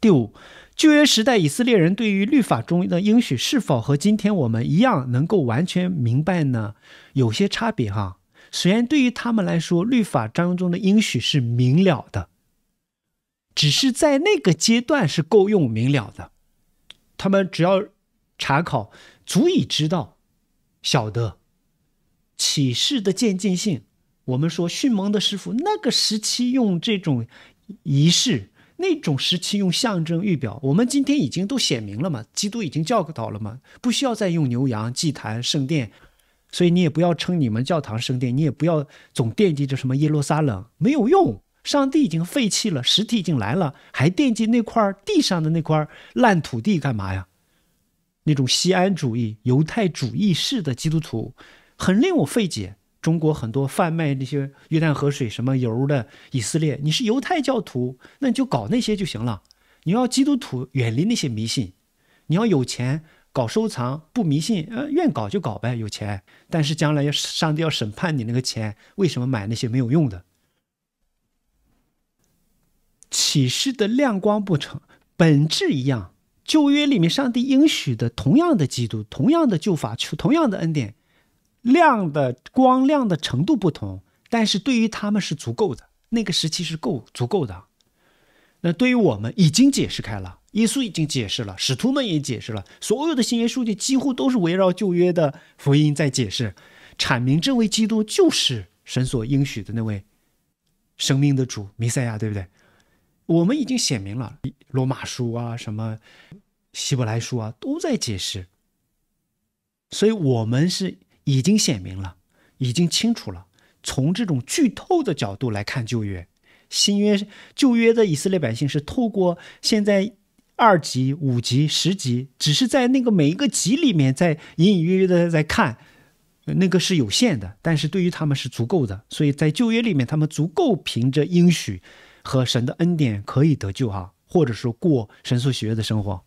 第五，旧约时代以色列人对于律法中的应许是否和今天我们一样能够完全明白呢？有些差别哈。虽然对于他们来说，律法当中的应许是明了的，只是在那个阶段是够用、明了的。他们只要查考，足以知道、晓得启示的渐进性。我们说，逊蒙的师傅那个时期用这种仪式。那种时期用象征预表，我们今天已经都写明了嘛，基督已经教导了嘛，不需要再用牛羊、祭坛、圣殿，所以你也不要称你们教堂、圣殿，你也不要总惦记着什么耶路撒冷，没有用，上帝已经废弃了，实体已经来了，还惦记那块地上的那块烂土地干嘛呀？那种西安主义、犹太主义式的基督徒，很令我费解。中国很多贩卖那些约旦河水、什么油的以色列，你是犹太教徒，那你就搞那些就行了。你要基督徒远离那些迷信，你要有钱搞收藏，不迷信，呃，愿搞就搞呗，有钱。但是将来要上帝要审判你那个钱，为什么买那些没有用的？启示的亮光不成本质一样，旧约里面上帝应许的同样的基督，同样的旧法，同样的恩典。亮的光亮的程度不同，但是对于他们是足够的，那个时期是够足够的。那对于我们已经解释开了，耶稣已经解释了，使徒们也解释了，所有的新约数据几乎都是围绕旧约的福音在解释、阐明，这位基督就是神所应许的那位生命的主弥赛亚，对不对？我们已经写明了，罗马书啊，什么希伯来书啊，都在解释，所以我们是。已经显明了，已经清楚了。从这种剧透的角度来看旧约、新约、旧约的以色列百姓是透过现在二级、五级、十级，只是在那个每一个级里面在隐隐约约的在看，那个是有限的，但是对于他们是足够的。所以在旧约里面，他们足够凭着应许和神的恩典可以得救哈，或者说过神所喜悦的生活。